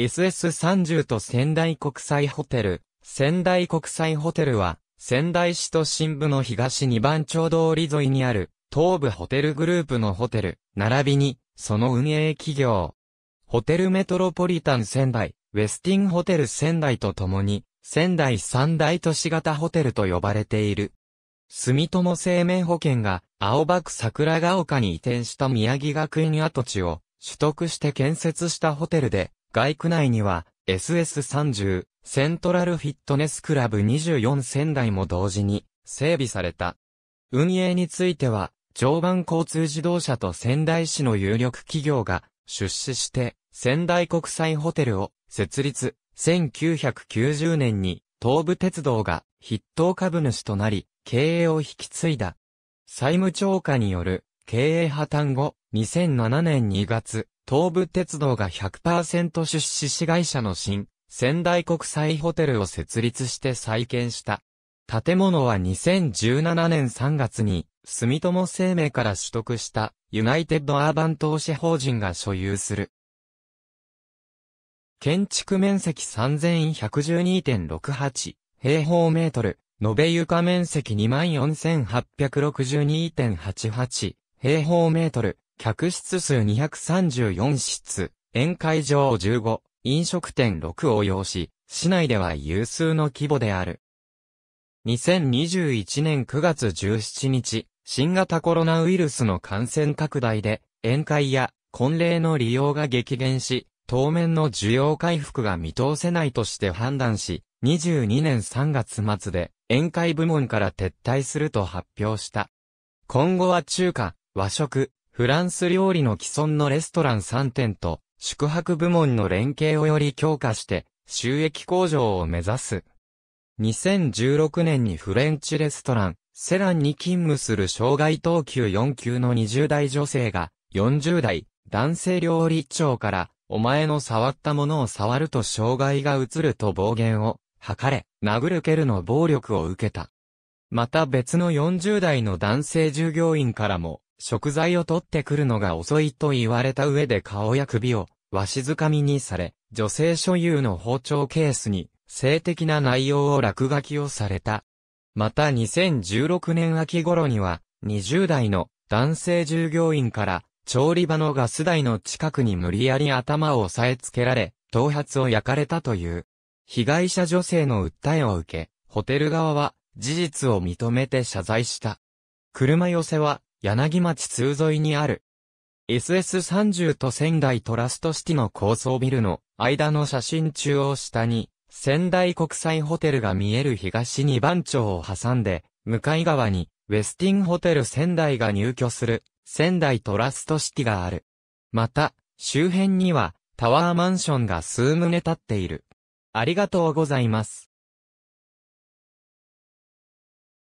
SS30 と仙台国際ホテル。仙台国際ホテルは、仙台市都心部の東2番町通り沿いにある、東部ホテルグループのホテル、並びに、その運営企業。ホテルメトロポリタン仙台、ウェスティンホテル仙台とともに、仙台三大都市型ホテルと呼ばれている。住友生命保険が、青葉区桜ヶ丘に移転した宮城学院跡地を、取得して建設したホテルで、外区内には、SS30、セントラルフィットネスクラブ24仙台も同時に整備された。運営については、常磐交通自動車と仙台市の有力企業が出資して、仙台国際ホテルを設立、1990年に東武鉄道が筆頭株主となり、経営を引き継いだ。債務超過による経営破綻後、2007年2月、東武鉄道が100%出資市会社の新、仙台国際ホテルを設立して再建した。建物は2017年3月に、住友生命から取得した、ユナイテッドアーバン投資法人が所有する。建築面積3112.68平方メートル、延べ床面積24862.88平方メートル、客室数234室、宴会場15、飲食店6を用し、市内では有数の規模である。2021年9月17日、新型コロナウイルスの感染拡大で、宴会や婚礼の利用が激減し、当面の需要回復が見通せないとして判断し、22年3月末で宴会部門から撤退すると発表した。今後は中華、和食、フランス料理の既存のレストラン3店と、宿泊部門の連携をより強化して、収益向上を目指す。2016年にフレンチレストラン、セランに勤務する障害等級4級の20代女性が、40代、男性料理長から、お前の触ったものを触ると障害が移ると暴言を、吐かれ、殴る蹴るの暴力を受けた。また別の40代の男性従業員からも、食材を取ってくるのが遅いと言われた上で顔や首を、わしづかみにされ、女性所有の包丁ケースに、性的な内容を落書きをされた。また2016年秋頃には、20代の男性従業員から、調理場のガス台の近くに無理やり頭を押さえつけられ、頭髪を焼かれたという。被害者女性の訴えを受け、ホテル側は事実を認めて謝罪した。車寄せは柳町通沿いにある。SS30 と仙台トラストシティの高層ビルの間の写真中央下に、仙台国際ホテルが見える東2番町を挟んで、向かい側に、ウェスティンホテル仙台が入居する、仙台トラストシティがある。また、周辺には、タワーマンションが数棟建っている。ありがとうございます。